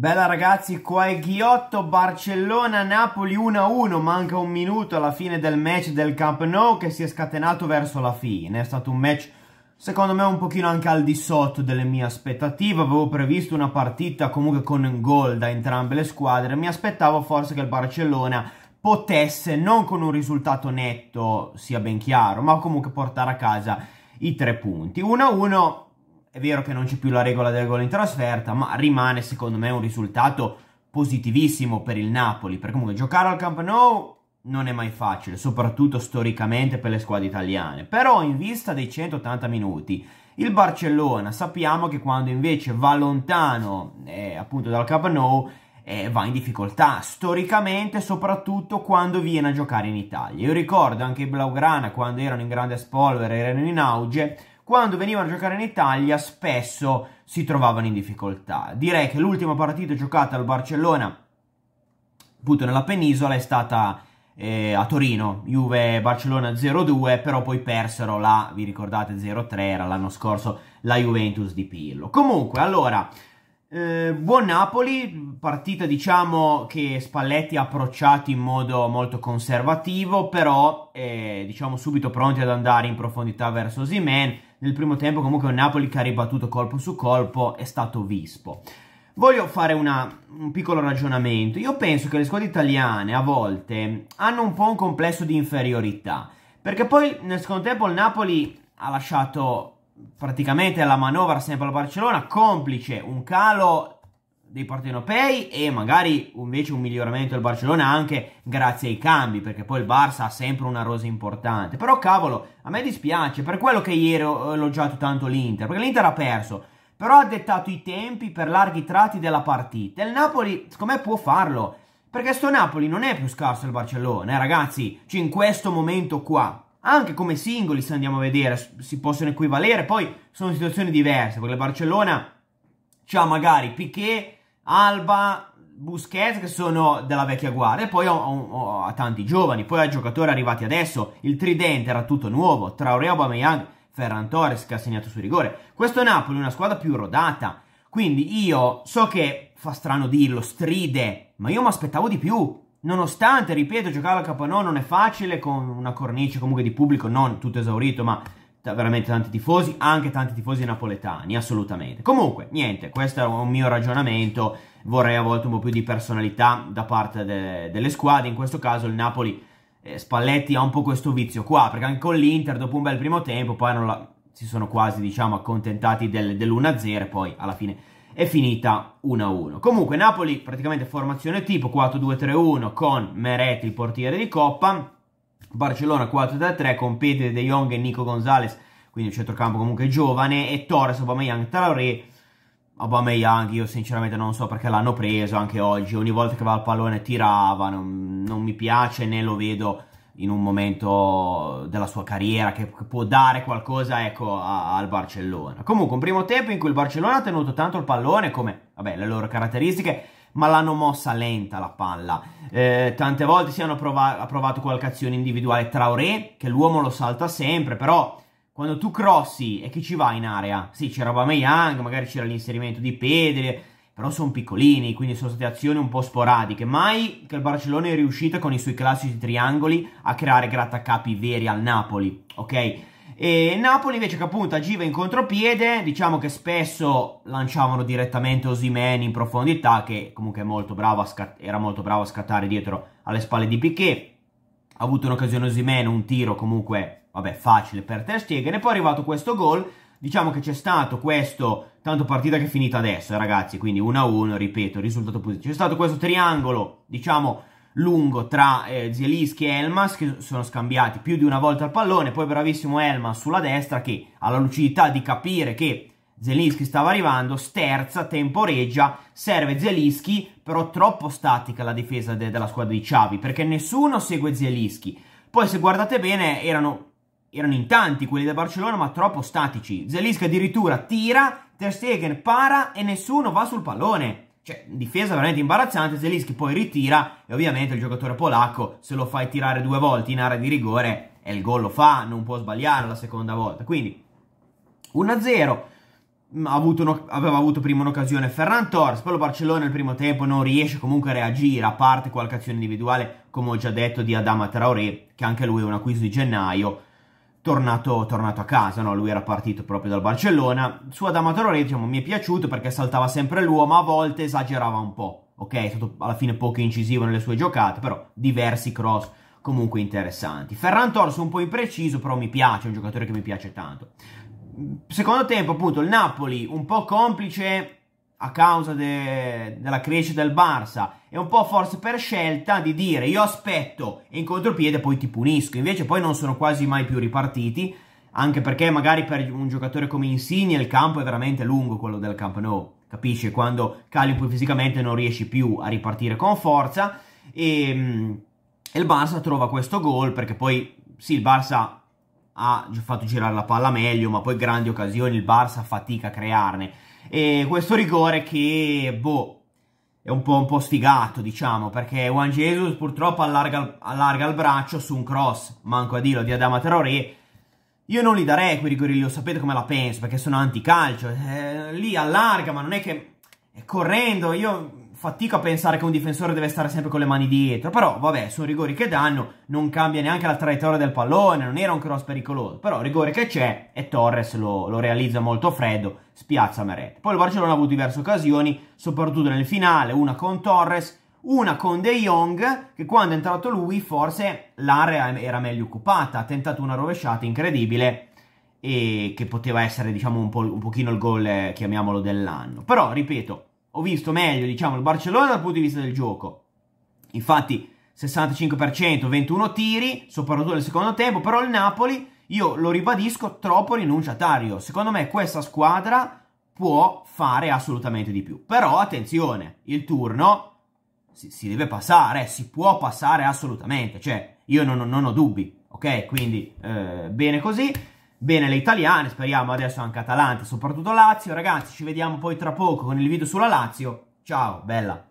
Bella ragazzi, qua è Ghiotto, Barcellona, Napoli 1-1, manca un minuto alla fine del match del Camp Nou che si è scatenato verso la fine, è stato un match secondo me un pochino anche al di sotto delle mie aspettative, avevo previsto una partita comunque con gol da entrambe le squadre, mi aspettavo forse che il Barcellona potesse, non con un risultato netto, sia ben chiaro, ma comunque portare a casa i tre punti. 1-1 è vero che non c'è più la regola del gol in trasferta, ma rimane secondo me un risultato positivissimo per il Napoli, perché comunque giocare al Camp Nou non è mai facile, soprattutto storicamente per le squadre italiane. Però in vista dei 180 minuti, il Barcellona sappiamo che quando invece va lontano eh, appunto dal Camp Nou eh, va in difficoltà, storicamente soprattutto quando viene a giocare in Italia. Io ricordo anche i Blaugrana quando erano in grande spolvere, erano in auge, quando venivano a giocare in Italia spesso si trovavano in difficoltà. Direi che l'ultima partita giocata al Barcellona, appunto nella penisola, è stata eh, a Torino, Juve-Barcellona 0-2, però poi persero la, vi ricordate, 0-3, era l'anno scorso, la Juventus di Pirlo. Comunque, allora... Eh, buon Napoli, partita diciamo che Spalletti ha approcciato in modo molto conservativo, però eh, diciamo subito pronti ad andare in profondità verso Simen. Nel primo tempo comunque un Napoli che ha ribattuto colpo su colpo è stato vispo. Voglio fare una, un piccolo ragionamento. Io penso che le squadre italiane a volte hanno un po' un complesso di inferiorità, perché poi nel secondo tempo il Napoli ha lasciato praticamente la manovra sempre al Barcellona, complice un calo dei partenopei e magari invece un miglioramento del Barcellona anche grazie ai cambi, perché poi il Barça ha sempre una rosa importante. Però cavolo, a me dispiace, per quello che ieri ho elogiato eh, tanto l'Inter, perché l'Inter ha perso, però ha dettato i tempi per larghi tratti della partita. Il Napoli, secondo me, può farlo, perché sto Napoli non è più scarso il Barcellona, eh, ragazzi, cioè in questo momento qua anche come singoli se andiamo a vedere si possono equivalere, poi sono situazioni diverse, perché Barcellona c'ha magari Piquet, Alba, Busquets che sono della vecchia guardia e poi ha tanti giovani, poi ha giocatori arrivati adesso, il tridente era tutto nuovo, tra Traoré, Aubameyang, Ferran Torres che ha segnato su rigore. Questo Napoli è una squadra più rodata, quindi io so che fa strano dirlo, stride, ma io mi aspettavo di più, nonostante, ripeto, giocare alla Capanò non è facile con una cornice comunque di pubblico non tutto esaurito, ma veramente tanti tifosi, anche tanti tifosi napoletani, assolutamente. Comunque, niente, questo è un mio ragionamento, vorrei a volte un po' più di personalità da parte de- delle squadre, in questo caso il Napoli eh, Spalletti ha un po' questo vizio qua, perché anche con l'Inter dopo un bel primo tempo poi la- si sono quasi, diciamo, accontentati del- dell'1-0 e poi alla fine è finita 1-1. Comunque Napoli praticamente formazione tipo 4-2-3-1 con Meretti il portiere di Coppa, Barcellona 4-3 con Pedri De Jong e Nico Gonzalez, quindi un centrocampo comunque giovane, e Torres, Aubameyang, Traoré, Aubameyang io sinceramente non so perché l'hanno preso anche oggi, ogni volta che va al pallone tirava, non, non mi piace né lo vedo in un momento della sua carriera che può dare qualcosa ecco, a, al Barcellona. Comunque un primo tempo in cui il Barcellona ha tenuto tanto il pallone come vabbè, le loro caratteristiche, ma l'hanno mossa lenta la palla. Eh, tante volte si hanno prova provato qualche azione individuale tra Ore, che l'uomo lo salta sempre, però quando tu crossi e chi ci va in area? Sì, c'era Aubameyang, magari c'era l'inserimento di Pedri, però sono piccolini, quindi sono state azioni un po' sporadiche. Mai che il Barcellona è riuscito con i suoi classici triangoli a creare grattacapi veri al Napoli, ok? E Napoli invece che appunto agiva in contropiede, diciamo che spesso lanciavano direttamente Osimen in profondità, che comunque molto era molto bravo a scattare dietro alle spalle di Piquet. Ha avuto un'occasione Osimen, un tiro comunque, vabbè, facile per Ter Stegen, e poi è arrivato questo gol Diciamo che c'è stato questo, tanto partita che è finita adesso, ragazzi, quindi 1-1, ripeto, risultato positivo. C'è stato questo triangolo, diciamo, lungo tra eh, Zielinski e Elmas, che sono scambiati più di una volta il pallone, poi bravissimo Elmas sulla destra, che ha la lucidità di capire che Zelinski stava arrivando, sterza, temporeggia, serve Zelinski, però troppo statica la difesa de della squadra di Ciavi, perché nessuno segue Zelinski. Poi se guardate bene erano erano in tanti quelli da Barcellona, ma troppo statici. Zelisca addirittura tira, Ter Stegen para e nessuno va sul pallone. Cioè, difesa veramente imbarazzante, Zelischi poi ritira e ovviamente il giocatore polacco se lo fai tirare due volte in area di rigore e il gol lo fa, non può sbagliare la seconda volta. Quindi 1-0, mm, avuto aveva avuto prima un'occasione Ferran Torres, poi lo Barcellona nel primo tempo non riesce comunque a reagire, a parte qualche azione individuale, come ho già detto, di Adama Traoré, che anche lui è un acquisto di gennaio, tornato, tornato a casa, no? lui era partito proprio dal Barcellona, su Adama Traoré diciamo, mi è piaciuto perché saltava sempre l'uomo, a volte esagerava un po', ok? È stato alla fine poco incisivo nelle sue giocate, però diversi cross comunque interessanti. Ferran Torso un po' impreciso, però mi piace, è un giocatore che mi piace tanto. Secondo tempo appunto il Napoli un po' complice a causa de, della crescita del Barça è un po' forse per scelta di dire io aspetto e in contropiede poi ti punisco invece poi non sono quasi mai più ripartiti anche perché magari per un giocatore come Insigne il campo è veramente lungo quello del Camp Nou capisci? quando cali poi fisicamente non riesci più a ripartire con forza e, ehm, e il Barça trova questo gol perché poi sì il Barça ha fatto girare la palla meglio ma poi grandi occasioni il Barça fatica a crearne e questo rigore che, boh, è un po', un po sfigato, diciamo, perché Juan Jesus purtroppo allarga, allarga, il braccio su un cross, manco a dirlo, di Adama Traoré. Io non li darei quei rigori lì, lo sapete come la penso, perché sono anticalcio. Eh, lì allarga, ma non è che... È correndo, io fatico a pensare che un difensore deve stare sempre con le mani dietro, però vabbè, sono rigori che danno, non cambia neanche la traiettoria del pallone, non era un cross pericoloso, però rigore che c'è e Torres lo, lo realizza molto freddo, spiazza Meret. Poi il Barcellona ha avuto diverse occasioni, soprattutto nel finale, una con Torres, una con De Jong, che quando è entrato lui forse l'area era meglio occupata, ha tentato una rovesciata incredibile, e che poteva essere diciamo un, po', un pochino il gol, eh, chiamiamolo, dell'anno. Però, ripeto, ho visto meglio, diciamo, il Barcellona dal punto di vista del gioco. Infatti 65%, 21 tiri, soprattutto nel secondo tempo, però il Napoli, io lo ribadisco, troppo rinunciatario. Secondo me questa squadra può fare assolutamente di più. Però attenzione, il turno si, si deve passare, si può passare assolutamente, cioè io non, non ho dubbi, ok? Quindi eh, bene così bene le italiane, speriamo adesso anche Atalanta, soprattutto Lazio. Ragazzi, ci vediamo poi tra poco con il video sulla Lazio. Ciao, bella!